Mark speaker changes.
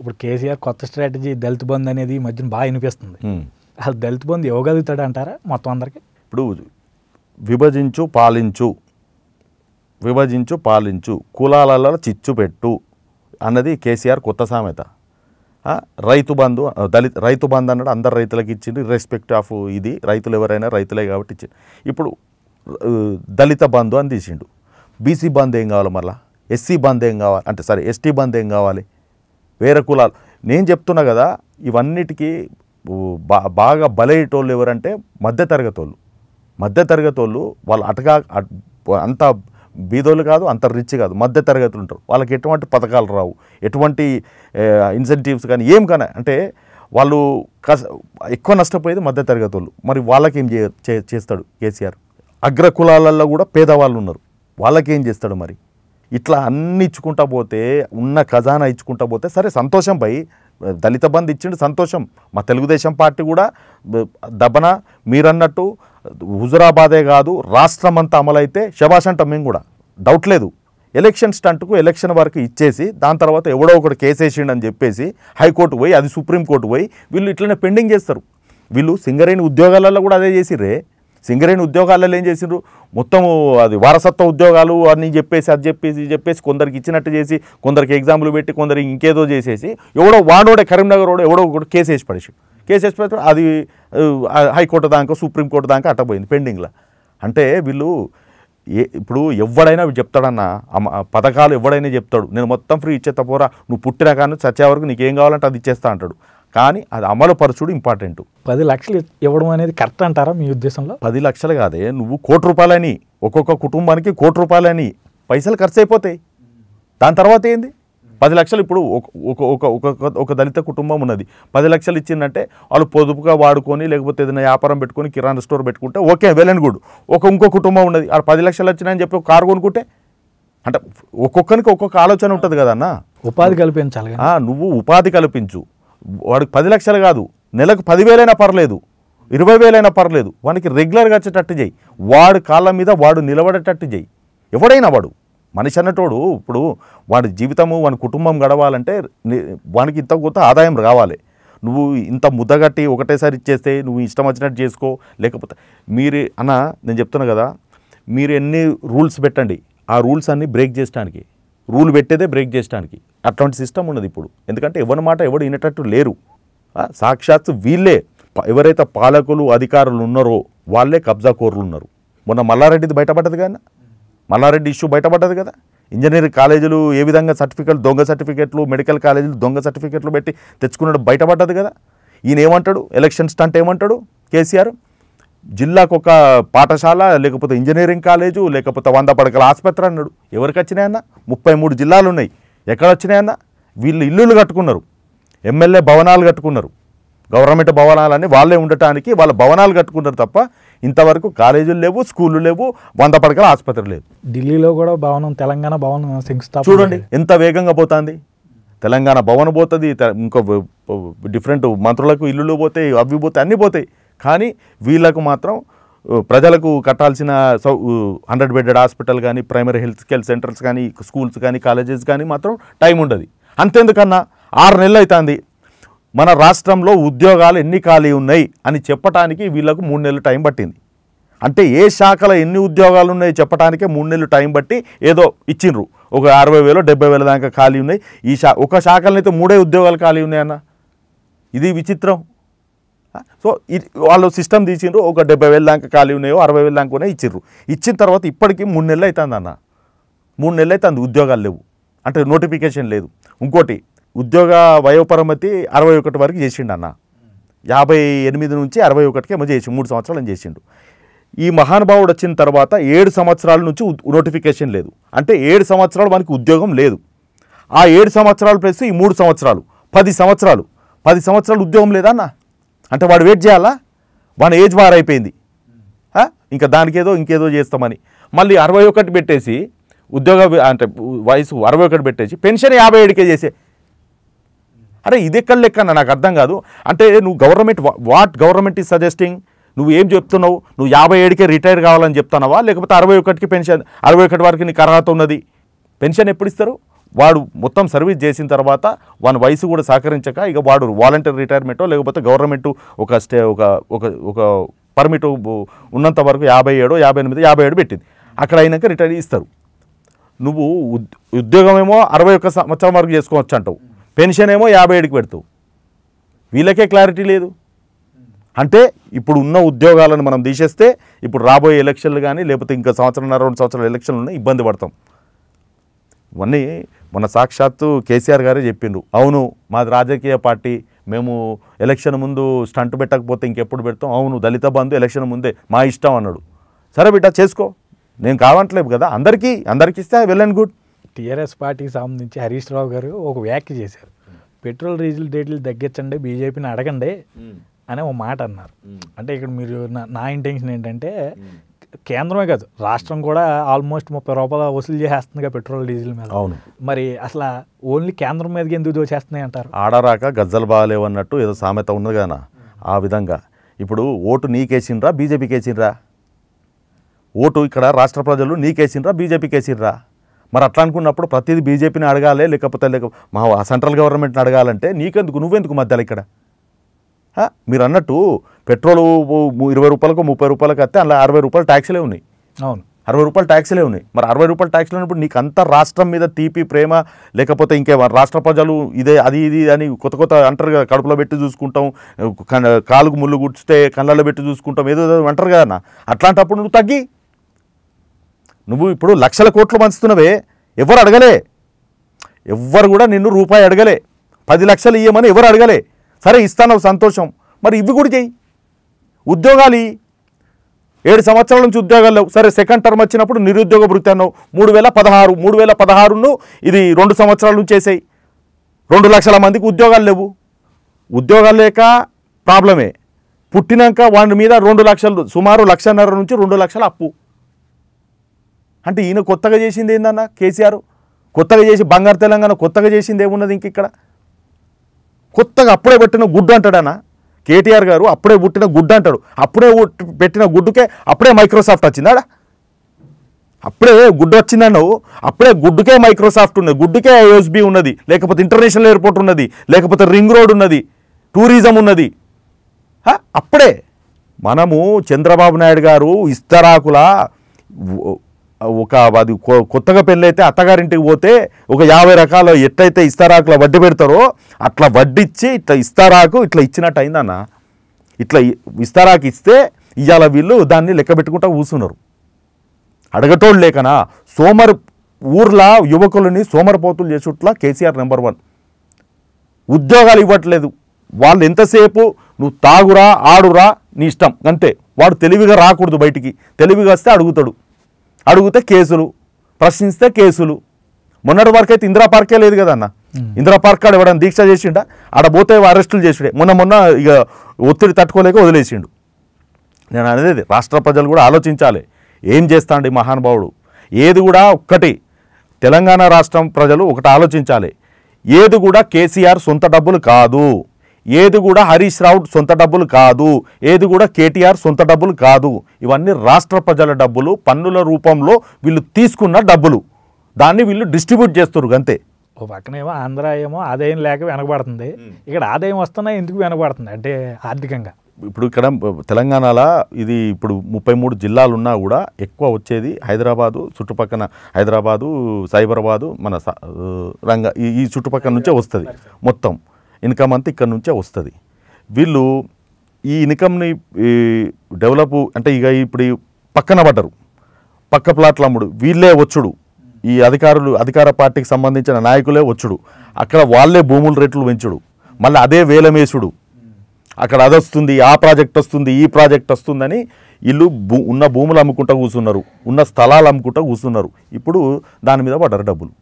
Speaker 1: ఇప్పుడు కేసీఆర్ కొత్త స్ట్రాటజీ దళిత బంద్ అనేది ఈ మధ్యన బాగా వినిపిస్తుంది అసలు దళిత బంద్ ఇవ్వగలుగుతాడు అంటారా మొత్తం అందరికి ఇప్పుడు విభజించు పాలించు విభజించు పాలించు కులాలలో చిచ్చు పెట్టు అన్నది కేసీఆర్ కొత్త సామెత రైతు బంధు దళిత రైతు బంధు అన్నాడు అందరు రైతులకు ఇచ్చింది రెస్పెక్ట్ ఆఫ్ ఇది రైతులు ఎవరైనా రైతులే కాబట్టి ఇచ్చింది ఇప్పుడు దళిత బంధు అని తీసిండు బీసీ బంద్ ఏం కావాలి మళ్ళీ ఎస్సీ బంద్ ఏం కావాలి అంటే సారీ ఎస్టీ బంద్ ఏం కావాలి వేరే కులాలు నేను చెప్తున్నా కదా ఇవన్నిటికీ బా బాగా బలయ్యేటోళ్ళు ఎవరంటే మధ్యతరగతి వాళ్ళు మధ్యతరగతి వాళ్ళు వాళ్ళు అటగా అంత బీదోళ్ళు కాదు అంత రిచ్ కాదు మధ్యతరగతులు ఉంటారు వాళ్ళకి ఎటువంటి పథకాలు రావు ఎటువంటి ఇన్సెంటివ్స్ కానీ ఏం కానీ అంటే వాళ్ళు కస ఎక్కువ నష్టపోయేది మధ్యతరగతి వాళ్ళు మరి వాళ్ళకేం చే చేస్తాడు కేసీఆర్ అగ్ర కులాలలో కూడా పేదవాళ్ళు ఉన్నారు వాళ్ళకేం చేస్తాడు మరి ఇట్లా అన్ని ఇచ్చుకుంటా పోతే ఉన్న ఖజానా ఇచ్చుకుంటా పోతే సరే సంతోషం భయ్ దళిత బంధు ఇచ్చిండు సంతోషం మా తెలుగుదేశం పార్టీ కూడా దబన మీరన్నట్టు హుజురాబాదే కాదు రాష్ట్రం అంతా అమలైతే శభాష్ అంటాం మేము కూడా డౌట్ లేదు ఎలక్షన్ స్టంట్కు ఎలక్షన్ వరకు ఇచ్చేసి దాని తర్వాత ఎవడో ఒకడు అని చెప్పేసి హైకోర్టు పోయి అది సుప్రీంకోర్టు పోయి వీళ్ళు ఇట్లనే పెండింగ్ చేస్తారు వీళ్ళు సింగరేణి ఉద్యోగాలలో కూడా అదే చేసిర్రే సింగరేణి ఉద్యోగాలలో ఏం చేసిండ్రు మొత్తం అది వారసత్వ ఉద్యోగాలు అని చెప్పేసి అది చెప్పేసి చెప్పేసి కొందరికి ఇచ్చినట్టు చేసి కొందరికి ఎగ్జామ్లు పెట్టి కొందరికి ఇంకేదో చేసేసి ఎవడో వాడోడే కరీంనగర్ వాడు ఎవడో కూడా కేసు వేసి పడేసి కేసు వేసి పడితే అది హైకోర్టు దాకా సుప్రీంకోర్టు దాకా అట్టపోయింది పెండింగ్లో అంటే వీళ్ళు ఏ ఇప్పుడు ఎవడైనా చెప్తాడన్న పథకాలు ఎవడైనా చెప్తాడు నేను మొత్తం ఫ్రీ ఇచ్చే పోరా నువ్వు పుట్టినా కానీ చచ్చే వరకు నీకేం కావాలంటే అది ఇచ్చేస్తా అంటాడు కానీ అది అమలుపరచుడు ఇంపార్టెంట్ పది లక్షలు ఇవ్వడం అనేది కరెక్ట్ అంటారా మీ ఉద్దేశంలో పది లక్షలు కాదే నువ్వు కోటి రూపాయలని ఒక్కొక్క కుటుంబానికి కోటి రూపాయలని పైసలు ఖర్చు అయిపోతాయి దాని తర్వాత ఏంది పది లక్షలు ఇప్పుడు ఒక ఒక ఒక ఒక దళిత కుటుంబం ఉన్నది పది లక్షలు ఇచ్చిందంటే వాళ్ళు పొదుపుగా వాడుకొని లేకపోతే ఏదైనా వ్యాపారం పెట్టుకొని కిరాణా స్టోర్ పెట్టుకుంటే ఓకే వెల్ గుడ్ ఒక ఇంకో కుటుంబం ఉన్నది ఆ పది లక్షలు వచ్చినాయని చెప్పి ఒక కారు కొనుక్కుంటే అంటే ఒక్కొక్కరికి ఒక్కొక్క ఆలోచన ఉంటుంది కదన్నా ఉపాధి కల్పించాలి నువ్వు ఉపాధి కల్పించు వాడికి పది లక్షలు కాదు నెలకు పదివేలైనా పర్లేదు ఇరవై వేలైనా పర్లేదు వానికి రెగ్యులర్గా వచ్చేటట్టు చేయి వాడు కాళ్ళ మీద వాడు నిలబడేటట్టు చేయి ఎవడైనా వాడు మనిషి అన్నటోడు ఇప్పుడు వాడి జీవితము వాని కుటుంబం గడవాలంటే వానికి ఇంత కొత్త ఆదాయం రావాలి నువ్వు ఇంత ముద్దగట్టి ఒకటేసారి ఇచ్చేస్తే నువ్వు ఇష్టం వచ్చినట్టు చేసుకో లేకపోతే మీరు అన్న నేను చెప్తున్నా కదా మీరు ఎన్ని రూల్స్ పెట్టండి ఆ రూల్స్ అన్నీ బ్రేక్ చేసడానికి రూల్ పెట్టేదే బ్రేక్ చేయడానికి అట్లాంటి సిస్టమ్ ఉన్నది ఇప్పుడు ఎందుకంటే ఎవరి మాట ఎవడు వినేటట్టు లేరు సాక్షాత్ వీళ్ళే ఎవరైతే పాలకులు అధికారులు ఉన్నారో వాళ్ళే కబ్జా కోరులు ఉన్నారు మొన్న మల్లారెడ్డిది బయటపడ్డది కదా మల్లారెడ్డి ఇష్యూ బయటపడ్డది కదా ఇంజనీరింగ్ కాలేజీలు ఏ విధంగా సర్టిఫికెట్లు దొంగ సర్టిఫికెట్లు మెడికల్ కాలేజీలు దొంగ సర్టిఫికెట్లు పెట్టి తెచ్చుకున్నాడు బయటపడ్డది కదా ఈయన ఏమంటాడు ఎలక్షన్ స్టంట్ ఏమంటాడు కేసీఆర్ జిల్లాకు ఒక పాఠశాల లేకపోతే ఇంజనీరింగ్ కాలేజు లేకపోతే వంద పడకల ఆసుపత్రి అన్నాడు ఎవరికి వచ్చినాయన్నా ముప్పై మూడు జిల్లాలు ఉన్నాయి ఎక్కడ వచ్చినాయన్న వీళ్ళు ఇల్లులు కట్టుకున్నారు ఎమ్మెల్యే భవనాలు కట్టుకున్నారు గవర్నమెంట్ భవనాలని వాళ్ళే ఉండటానికి వాళ్ళ భవనాలు కట్టుకున్నారు తప్ప ఇంతవరకు కాలేజీలు లేవు స్కూళ్ళు లేవు వంద పడకల ఆసుపత్రి లేదు ఢిల్లీలో కూడా భవనం తెలంగాణ భవనం శంకుస్థాపన చూడండి ఎంత వేగంగా పోతుంది తెలంగాణ భవనం పోతుంది ఇంకో డిఫరెంట్ మంత్రులకు ఇల్లులు పోతాయి అవి పోతాయి అన్నీ పోతాయి కానీ వీళ్ళకు మాత్రం ప్రజలకు కట్టాల్సిన సౌ హండ్రెడ్ బెడెడ్ హాస్పిటల్ కానీ ప్రైమరీ హెల్త్ కేర్ సెంటర్స్ కానీ స్కూల్స్ కానీ కాలేజెస్ కానీ మాత్రం టైం ఉండదు అంతెందుకన్నా ఆరు నెలలు అవుతుంది మన రాష్ట్రంలో ఉద్యోగాలు ఎన్ని ఖాళీ ఉన్నాయి అని చెప్పటానికి వీళ్ళకు మూడు నెలలు టైం పట్టింది అంటే ఏ శాఖలో ఎన్ని ఉద్యోగాలు ఉన్నాయి చెప్పడానికే మూడు నెలలు టైం బట్టి ఏదో ఇచ్చిండ్రు ఒక అరవై వేలు డెబ్బై వేల దాకా ఖాళీ ఉన్నాయి ఈ శా ఒక శాఖలనైతే మూడే ఉద్యోగాలు ఖాళీ ఉన్నాయన్న ఇది విచిత్రం సో వాళ్ళు సిస్టమ్ తీసిండ్రు ఒక డెబ్బై వేల దాకా ఖాళీ ఉన్నాయో అరవై వేల ఉన్నాయో ఇచ్చిర్రు ఇచ్చిన తర్వాత ఇప్పటికీ మూడు నెలలు అవుతుంది అన్న మూడు నెలలు అవుతుంది ఉద్యోగాలు లేవు అంటే నోటిఫికేషన్ లేదు ఇంకోటి ఉద్యోగ వయోపరమతి అరవై ఒకటి వరకు చేసిండు అన్న యాభై ఎనిమిది నుంచి అరవై ఒకటికి ఏమో చేసి మూడు సంవత్సరాలు చేసిండు ఈ మహానుభావుడు వచ్చిన తర్వాత ఏడు సంవత్సరాల నుంచి నోటిఫికేషన్ లేదు అంటే ఏడు సంవత్సరాలు మనకి ఉద్యోగం లేదు ఆ ఏడు సంవత్సరాలు ప్లస్ ఈ మూడు సంవత్సరాలు పది సంవత్సరాలు పది సంవత్సరాలు ఉద్యోగం లేదా అన్న అంటే వాడు వెయిట్ చేయాలా వాడి ఏజ్ వారైపోయింది ఇంకా దానికేదో ఇంకేదో చేస్తామని మళ్ళీ అరవై ఒకటి పెట్టేసి ఉద్యోగ అంటే వయసు అరవై ఒకటి పెట్టేసి పెన్షన్ యాభై ఏడుకే చేసే అరే ఇది ఎక్కడ లెక్క నాకు అర్థం కాదు అంటే నువ్వు government what government is suggesting నువ్వు ఏం చెప్తున్నావు నువ్వు యాభై ఏడుకే రిటైర్ కావాలని చెప్తున్నావా లేకపోతే అరవై ఒకటికి పెన్షన్ అరవై ఒకటి వరకు నీకు అర్హత ఉన్నది పెన్షన్ ఎప్పుడు ఇస్తారు వాడు మొత్తం సర్వీస్ చేసిన తర్వాత వాని వయసు కూడా సహకరించక ఇక వాడు వాలంటీర్ రిటైర్మెంటో లేకపోతే గవర్నమెంట్ ఒక స్టే ఒక ఒక ఒక పర్మిట్ ఉన్నంత వరకు యాభై ఏడు యాభై ఎనిమిది యాభై ఏడు పెట్టింది అక్కడ అయినాక రిటైర్ ఇస్తారు నువ్వు ఉద్యోగం ఏమో అరవై ఒక్క సంవత్సరం వరకు చేసుకోవచ్చు అంటావు పెన్షన్ ఏమో యాభై ఏడుకి పెడతావు వీళ్ళకే క్లారిటీ లేదు అంటే ఇప్పుడు ఉన్న ఉద్యోగాలను మనం తీసేస్తే ఇప్పుడు రాబోయే ఎలక్షన్లు కానీ లేకపోతే ఇంకా సంవత్సరంన్నర రెండు సంవత్సరాల ఎలక్షన్లు ఇబ్బంది పడతాం ఇవన్నీ మొన్న సాక్షాత్తు కేసీఆర్ గారే చెప్పిండ్రు అవును మాది రాజకీయ పార్టీ మేము ఎలక్షన్ ముందు స్టంట్ పెట్టకపోతే ఇంకెప్పుడు పెడతాం అవును దళిత బంధు ఎలక్షన్ ముందే మా ఇష్టం అన్నాడు సరే బిడ్డ చేసుకో నేను కావట్లేదు కదా అందరికీ అందరికీ ఇస్తే వెల్ అండ్ గుడ్ టీఆర్ఎస్ పార్టీకి సంబంధించి హరీష్ రావు గారు ఒక వ్యాఖ్య చేశారు పెట్రోల్ డీజిల్ డేట్లు తగ్గించండి బీజేపీని అడగండి అనే ఒక మాట అన్నారు అంటే ఇక్కడ మీరు నా ఇంటెన్షన్ ఏంటంటే కేంద్రమే కాదు రాష్ట్రం కూడా ఆల్మోస్ట్ ముప్పై రూపాయలు వసూలు చేసేస్తుందిగా పెట్రోల్ డీజిల్ మీద అవును మరి అసలు ఓన్లీ కేంద్రం మీదకి ఎందుకు దోచేస్తున్నాయి అంటారు ఆడరాక గజ్జలు బాగాలేవు అన్నట్టు ఏదో సామెత ఉన్నది కదా ఆ విధంగా ఇప్పుడు ఓటు నీకేసిండ్రా బీజేపీకి వేసిండ్రా ఓటు ఇక్కడ రాష్ట్ర ప్రజలు నీకేసిండ్రా బీజేపీకి వేసిండ్రా మరి అట్లా అనుకున్నప్పుడు ప్రతిదీ బీజేపీని అడగాలి లేకపోతే లేక మా సెంట్రల్ గవర్నమెంట్ని అడగాలంటే నీకెందుకు నువ్వెందుకు మధ్యలో ఇక్కడ మీరు అన్నట్టు పెట్రోల్ ఇరవై రూపాయలకు ముప్పై రూపాయలకు వస్తే అలా అరవై రూపాయలు ట్యాక్సీలే ఉన్నాయి అవును అరవై రూపాయలు ట్యాక్సీలే ఉన్నాయి మరి అరవై రూపాయలు ట్యాక్సీలు ఉన్నప్పుడు నీకు అంత రాష్ట్రం మీద తీపి ప్రేమ లేకపోతే ఇంకే రాష్ట్ర ప్రజలు ఇదే అది ఇది అని కొత్త కొత్త అంటారు కదా కడుపులో పెట్టి చూసుకుంటాం కాలుకు ముళ్ళు గుడిస్తే కళ్ళలో పెట్టి చూసుకుంటాం ఏదో ఏదో అంటారు కదా అట్లాంటప్పుడు నువ్వు తగ్గి నువ్వు ఇప్పుడు లక్షల కోట్లు పంచుతున్నవే ఎవరు అడగలే ఎవ్వరు కూడా నిన్ను రూపాయి అడగలే పది లక్షలు ఇవ్వమని ఎవరు అడగలే సరే ఇస్తాను సంతోషం మరి ఇవి కూడా చెయ్యి ఉద్యోగాలు ఏడు సంవత్సరాల నుంచి ఉద్యోగాలు సరే సెకండ్ టర్మ్ వచ్చినప్పుడు నిరుద్యోగ భృతి అన్నావు మూడు వేల పదహారు మూడు వేల పదహారును ఇది రెండు సంవత్సరాల నుంచి చేసాయి రెండు లక్షల మందికి ఉద్యోగాలు లేవు ఉద్యోగాలు లేక ప్రాబ్లమే పుట్టినాక వాడి మీద రెండు లక్షలు సుమారు లక్షన్నర నుంచి రెండు లక్షల అప్పు అంటే ఈయన కొత్తగా చేసింది ఏందన్న కేసీఆర్ కొత్తగా చేసి బంగారు తెలంగాణ కొత్తగా చేసింది ఏమున్నది ఇంక ఇక్కడ కొత్తగా అప్పుడే పెట్టిన గుడ్డు అంటాడన్నా కేటీఆర్ గారు అప్పుడే పుట్టిన గుడ్డు అంటాడు అప్పుడే పెట్టిన గుడ్డుకే అప్పుడే మైక్రోసాఫ్ట్ వచ్చిందాడా అప్పుడే గుడ్డు వచ్చిందన్నావు అప్పుడే గుడ్డుకే మైక్రోసాఫ్ట్ ఉన్నది గుడ్డుకే యూఎస్బీ ఉన్నది లేకపోతే ఇంటర్నేషనల్ ఎయిర్పోర్ట్ ఉన్నది లేకపోతే రింగ్ రోడ్ ఉన్నది టూరిజం ఉన్నది అప్పుడే మనము చంద్రబాబు నాయుడు గారు ఇస్తరాకుల ఒక అది కొత్తగా పెళ్ళైతే అత్తగారింటికి పోతే ఒక యాభై రకాల ఎట్లయితే ఇస్తారాకుల వడ్డీ పెడతారో అట్లా వడ్డిచ్చి ఇట్లా ఇస్తారాకు ఇట్లా ఇచ్చినట్టు అయిందన్న ఇట్లా ఇస్తారాకు ఇస్తే ఇవాళ వీళ్ళు దాన్ని లెక్క పెట్టుకుంటా కూర్చున్నారు అడగటోడు లేకనా సోమర్ ఊర్లా యువకులని సోమరిపోతులు చేసుట్లా కేసీఆర్ నెంబర్ వన్ ఉద్యోగాలు ఇవ్వట్లేదు వాళ్ళు ఎంతసేపు నువ్వు తాగురా ఆడురా నీ ఇష్టం అంతే వాడు తెలివిగా రాకూడదు బయటికి తెలివిగా వస్తే అడుగుతాడు అడిగితే కేసులు ప్రశ్నిస్తే కేసులు మొన్నటి వరకు అయితే ఇందిరా పార్కే లేదు కదా అన్న ఇందిరా పార్క్ ఆడ ఎవడన్నా దీక్ష చేసిండ ఆడ పోతే అరెస్టులు చేసిండే మొన్న మొన్న ఇక ఒత్తిడి తట్టుకోలేక వదిలేసిండు నేను అనేది రాష్ట్ర ప్రజలు కూడా ఆలోచించాలి ఏం చేస్తాండి మహానుభావుడు ఏది కూడా ఒక్కటి తెలంగాణ రాష్ట్రం ప్రజలు ఒకటి ఆలోచించాలి ఏది కూడా కేసీఆర్ సొంత డబ్బులు కాదు ఏది కూడా హరీష్ రావు సొంత డబ్బులు కాదు ఏది కూడా కేటీఆర్ సొంత డబ్బులు కాదు ఇవన్నీ రాష్ట్ర ప్రజల డబ్బులు పన్నుల రూపంలో వీళ్ళు తీసుకున్న డబ్బులు దాన్ని వీళ్ళు డిస్ట్రిబ్యూట్ చేస్తారు అంతే ఓ పక్కనేమో ఆంధ్ర ఏమో ఆదాయం లేక వెనకబడుతుంది ఇక్కడ ఆదాయం వస్తున్నా ఎందుకు వెనకబడుతుంది అంటే ఆర్థికంగా ఇప్పుడు ఇక్కడ తెలంగాణలో ఇది ఇప్పుడు ముప్పై మూడు జిల్లాలు ఉన్నా కూడా ఎక్కువ వచ్చేది హైదరాబాదు చుట్టుపక్కన హైదరాబాదు సైబరాబాదు మన రంగ ఈ చుట్టుపక్కల నుంచే వస్తుంది మొత్తం ఇన్కమ్ అంతా ఇక్కడ నుంచే వస్తుంది వీళ్ళు ఈ ఇన్కమ్ని డెవలప్ అంటే ఇక ఇప్పుడు పక్కన పడ్డరు పక్క ప్లాట్లు అమ్ముడు వీళ్ళే వచ్చుడు ఈ అధికారులు అధికార పార్టీకి సంబంధించిన నాయకులే వచ్చుడు అక్కడ వాళ్ళే భూముల రేట్లు పెంచుడు మళ్ళీ అదే వేలమేసుడు అక్కడ అదొస్తుంది ఆ ప్రాజెక్ట్ వస్తుంది ఈ ప్రాజెక్ట్ వస్తుందని వీళ్ళు భూ ఉన్న భూములు అమ్ముకుంటూ కూర్చున్నారు ఉన్న స్థలాలు అమ్ముకుంటూ కూర్చున్నారు ఇప్పుడు దాని మీద పడ్డారు డబ్బులు